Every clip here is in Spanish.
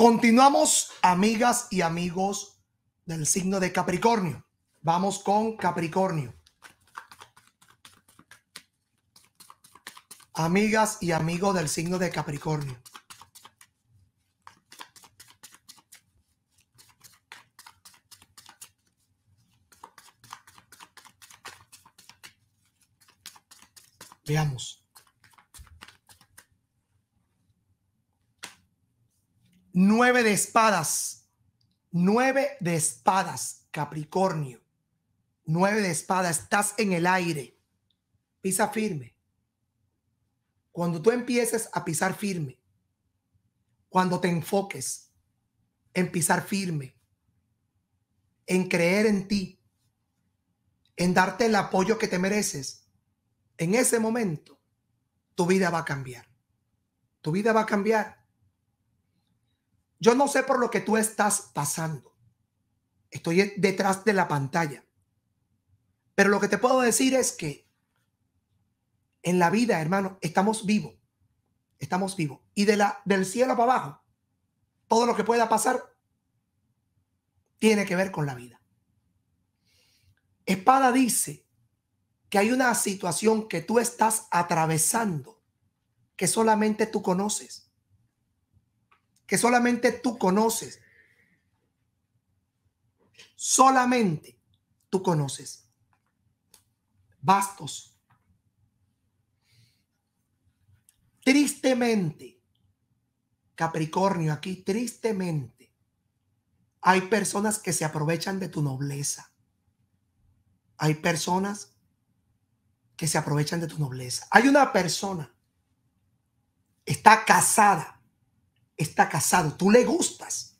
Continuamos, amigas y amigos del signo de Capricornio. Vamos con Capricornio. Amigas y amigos del signo de Capricornio. Veamos. Nueve de espadas. Nueve de espadas, Capricornio. Nueve de espadas, estás en el aire. Pisa firme. Cuando tú empieces a pisar firme, cuando te enfoques en pisar firme, en creer en ti, en darte el apoyo que te mereces, en ese momento tu vida va a cambiar. Tu vida va a cambiar. Yo no sé por lo que tú estás pasando. Estoy detrás de la pantalla. Pero lo que te puedo decir es que en la vida, hermano, estamos vivos. Estamos vivos. Y de la, del cielo para abajo, todo lo que pueda pasar tiene que ver con la vida. Espada dice que hay una situación que tú estás atravesando que solamente tú conoces que solamente tú conoces. Solamente tú conoces. Bastos. Tristemente, Capricornio, aquí tristemente, hay personas que se aprovechan de tu nobleza. Hay personas que se aprovechan de tu nobleza. Hay una persona, está casada está casado, tú le gustas.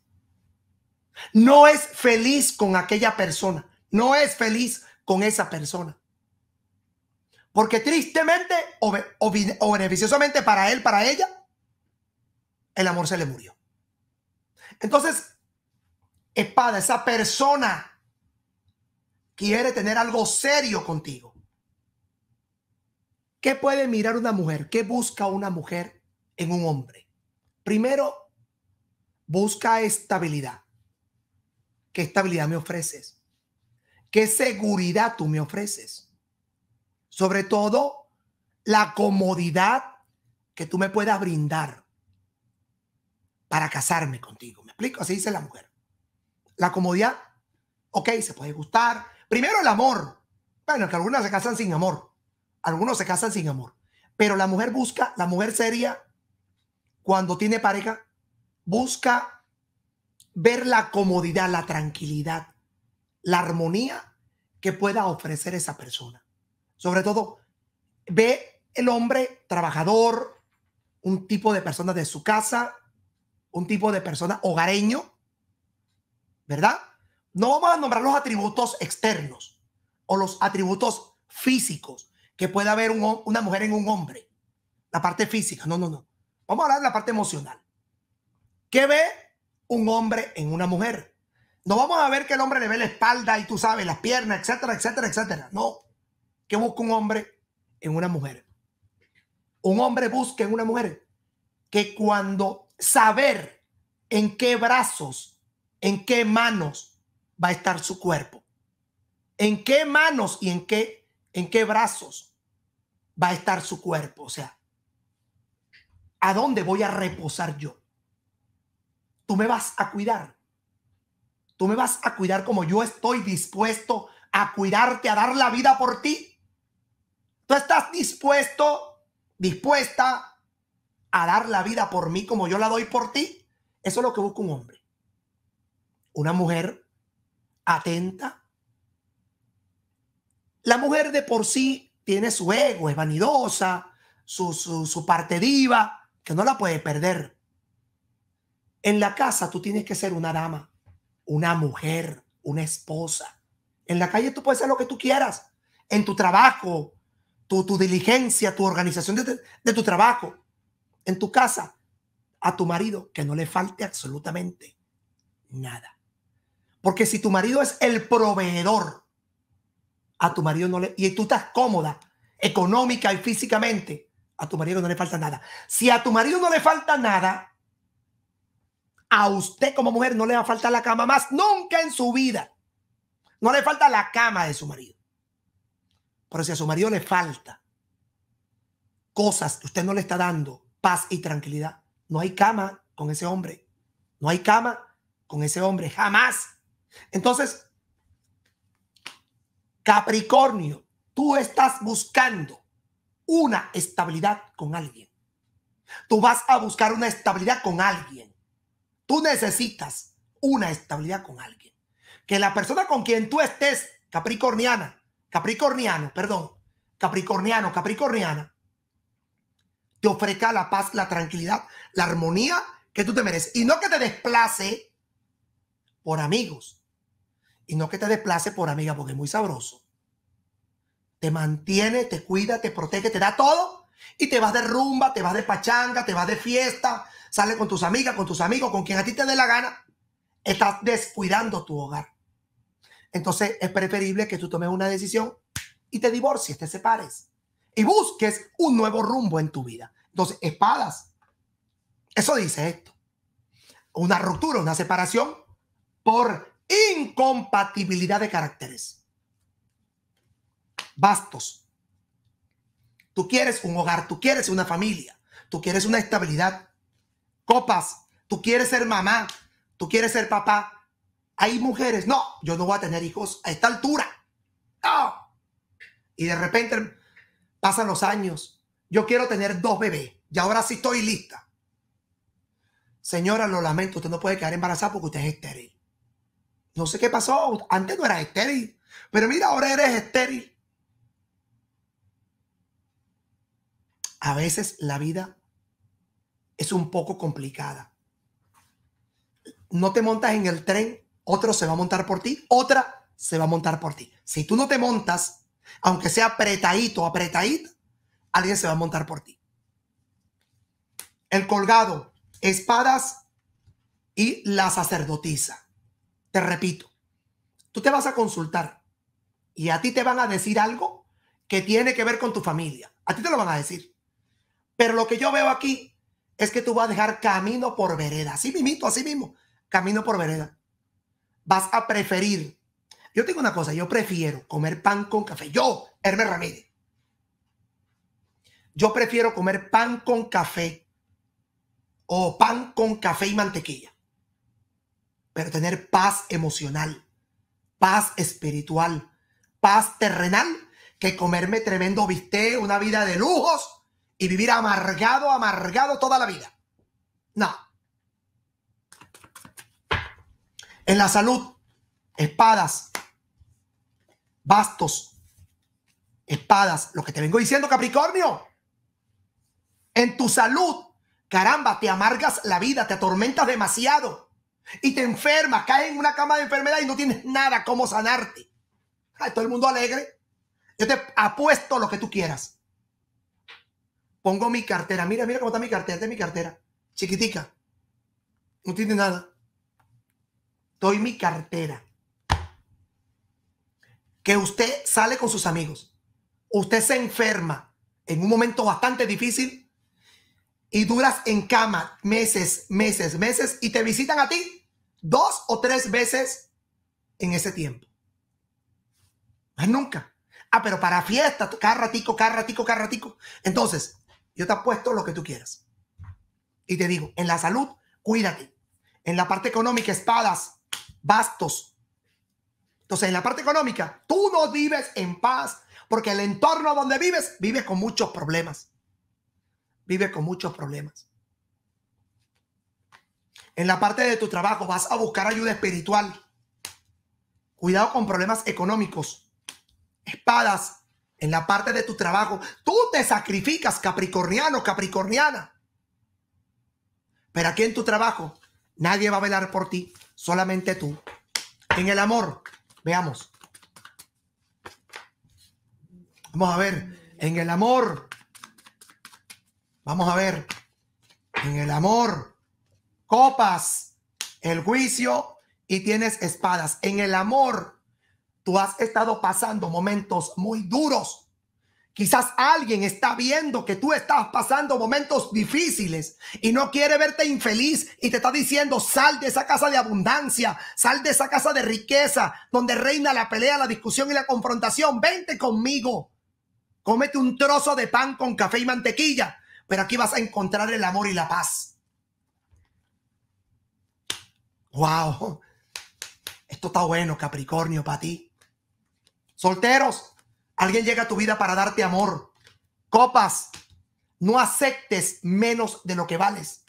No es feliz con aquella persona, no es feliz con esa persona. Porque tristemente o, beneficiosamente para él, para ella, el amor se le murió. Entonces, espada, esa persona quiere tener algo serio contigo. ¿Qué puede mirar una mujer? ¿Qué busca una mujer en un hombre? Primero, busca estabilidad. ¿Qué estabilidad me ofreces? ¿Qué seguridad tú me ofreces? Sobre todo, la comodidad que tú me puedas brindar para casarme contigo. ¿Me explico? Así dice la mujer. La comodidad, ok, se puede gustar. Primero el amor. Bueno, que algunas se casan sin amor. Algunos se casan sin amor. Pero la mujer busca, la mujer seria cuando tiene pareja, busca ver la comodidad, la tranquilidad, la armonía que pueda ofrecer esa persona. Sobre todo, ve el hombre trabajador, un tipo de persona de su casa, un tipo de persona hogareño, ¿verdad? No vamos a nombrar los atributos externos o los atributos físicos que pueda haber una mujer en un hombre, la parte física, no, no, no. Vamos a hablar de la parte emocional. ¿Qué ve un hombre en una mujer? No vamos a ver que el hombre le ve la espalda y tú sabes, las piernas, etcétera, etcétera, etcétera. No. ¿Qué busca un hombre en una mujer? Un hombre busca en una mujer que cuando saber en qué brazos, en qué manos va a estar su cuerpo, en qué manos y en qué, en qué brazos va a estar su cuerpo. O sea, ¿a dónde voy a reposar yo? Tú me vas a cuidar. Tú me vas a cuidar como yo estoy dispuesto a cuidarte, a dar la vida por ti. Tú estás dispuesto, dispuesta a dar la vida por mí como yo la doy por ti. Eso es lo que busca un hombre. Una mujer atenta. La mujer de por sí tiene su ego, es vanidosa, su, su, parte diva, que no la puede perder. En la casa tú tienes que ser una dama, una mujer, una esposa. En la calle tú puedes ser lo que tú quieras. En tu trabajo, tu, diligencia, tu organización de, de tu trabajo. En tu casa, a tu marido, que no le falte absolutamente nada. Porque si tu marido es el proveedor, a tu marido no le... Y tú estás cómoda económica y físicamente, a tu marido no le falta nada. Si a tu marido no le falta nada, a usted como mujer no le va a faltar la cama más nunca en su vida. No le falta la cama de su marido. Pero si a su marido le falta cosas que usted no le está dando, paz y tranquilidad, no hay cama con ese hombre. No hay cama con ese hombre. Jamás. Entonces, Capricornio, tú estás buscando una estabilidad con alguien. Tú vas a buscar una estabilidad con alguien. Tú necesitas una estabilidad con alguien. Que la persona con quien tú estés, capricorniana, capricorniano, perdón, capricorniano, capricorniana, te ofrezca la paz, la tranquilidad, la armonía que tú te mereces. Y no que te desplace por amigos. Y no que te desplace por amiga, porque es muy sabroso te mantiene, te cuida, te protege, te da todo y te vas de rumba, te vas de pachanga, te vas de fiesta, sales con tus amigas, con tus amigos, con quien a ti te dé la gana. Estás descuidando tu hogar. Entonces es preferible que tú tomes una decisión y te divorcies, te separes y busques un nuevo rumbo en tu vida. Entonces, espadas. Eso dice esto. Una ruptura, una separación por incompatibilidad de caracteres bastos. Tú quieres un hogar, tú quieres una familia, tú quieres una estabilidad. Copas, tú quieres ser mamá, tú quieres ser papá. Hay mujeres, no, yo no voy a tener hijos a esta altura. No. Y de repente pasan los años. Yo quiero tener dos bebés y ahora sí estoy lista. Señora, lo lamento, usted no puede quedar embarazada porque usted es estéril. No sé qué pasó, antes no era estéril, pero mira, ahora eres estéril. a veces la vida es un poco complicada. No te montas en el tren, otro se va a montar por ti, otra se va a montar por ti. Si tú no te montas, aunque sea apretadito, apretadito, alguien se va a montar por ti. El colgado, espadas y la sacerdotisa. Te repito, tú te vas a consultar y a ti te van a decir algo que tiene que ver con tu familia. A ti te lo van a decir. Pero lo que yo veo aquí es que tú vas a dejar camino por vereda. Así mismo, así mismo. Camino por vereda. Vas a preferir. Yo tengo una cosa, yo prefiero comer pan con café. Yo, Hermes Ramírez. Yo prefiero comer pan con café o pan con café y mantequilla. Pero tener paz emocional, paz espiritual, paz terrenal, que comerme tremendo bistec, una vida de lujos y vivir amargado, amargado toda la vida. No. En la salud, espadas, bastos, espadas. Lo que te vengo diciendo, Capricornio. En tu salud, caramba, te amargas la vida, te atormentas demasiado y te enfermas, caes en una cama de enfermedad y no tienes nada como sanarte. Ay, todo el mundo alegre. Yo te apuesto lo que tú quieras Pongo mi cartera. Mira, mira cómo está mi cartera. Esta mi cartera. Chiquitica. No tiene nada. Doy mi cartera. Que usted sale con sus amigos. Usted se enferma en un momento bastante difícil y duras en cama meses, meses, meses y te visitan a ti dos o tres veces en ese tiempo. nunca. Ah, pero para fiesta, cada ratico, cada ratico, cada ratico. Entonces, yo te apuesto lo que tú quieras. Y te digo, en la salud, cuídate. En la parte económica, espadas, bastos. Entonces, en la parte económica, tú no vives en paz, porque el entorno donde vives, vive con muchos problemas. Vive con muchos problemas. En la parte de tu trabajo, vas a buscar ayuda espiritual. Cuidado con problemas económicos. Espadas, en la parte de tu trabajo. Tú te sacrificas, Capricorniano, Capricorniana. Pero aquí en tu trabajo nadie va a velar por ti, solamente tú. En el amor, veamos. Vamos a ver, en el amor. Vamos a ver, en el amor. Copas, el juicio y tienes espadas. En el amor Tú has estado pasando momentos muy duros. Quizás alguien está viendo que tú estás pasando momentos difíciles y no quiere verte infeliz y te está diciendo, sal de esa casa de abundancia, sal de esa casa de riqueza, donde reina la pelea, la discusión y la confrontación. Vente conmigo. Cómete un trozo de pan con café y mantequilla, pero aquí vas a encontrar el amor y la paz. Wow. Esto está bueno, Capricornio, para ti. Solteros, alguien llega a tu vida para darte amor. Copas, no aceptes menos de lo que vales.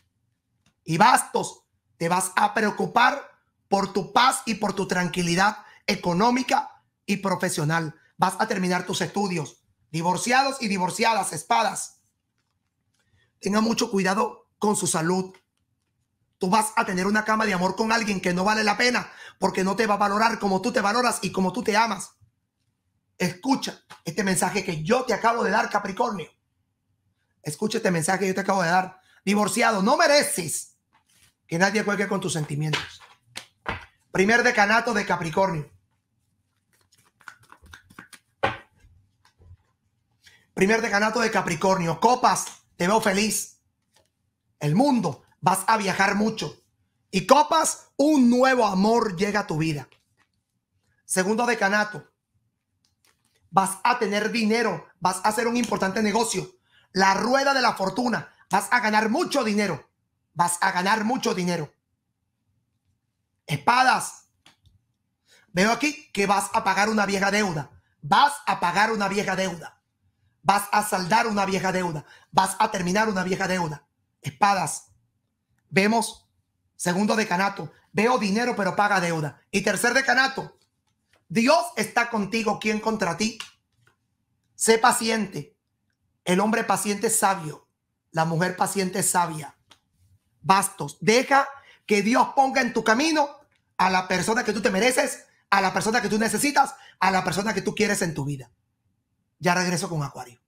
Y bastos, te vas a preocupar por tu paz y por tu tranquilidad económica y profesional. Vas a terminar tus estudios. Divorciados y divorciadas, espadas. Tenga mucho cuidado con su salud. Tú vas a tener una cama de amor con alguien que no vale la pena porque no te va a valorar como tú te valoras y como tú te amas. Escucha este mensaje que yo te acabo de dar, Capricornio. Escucha este mensaje que yo te acabo de dar. Divorciado, no mereces que nadie juegue con tus sentimientos. Primer decanato de Capricornio. Primer decanato de Capricornio. Copas, te veo feliz. El mundo, vas a viajar mucho. Y copas, un nuevo amor llega a tu vida. Segundo decanato, vas a tener dinero, vas a hacer un importante negocio. La rueda de la fortuna, vas a ganar mucho dinero, vas a ganar mucho dinero. Espadas, veo aquí que vas a pagar una vieja deuda, vas a pagar una vieja deuda, vas a saldar una vieja deuda, vas a terminar una vieja deuda. Espadas, vemos segundo decanato, veo dinero pero paga deuda. Y tercer decanato, Dios está contigo, ¿quién contra ti? Sé paciente. El hombre paciente es sabio. La mujer paciente es sabia. Bastos. Deja que Dios ponga en tu camino a la persona que tú te mereces, a la persona que tú necesitas, a la persona que tú quieres en tu vida. Ya regreso con Acuario.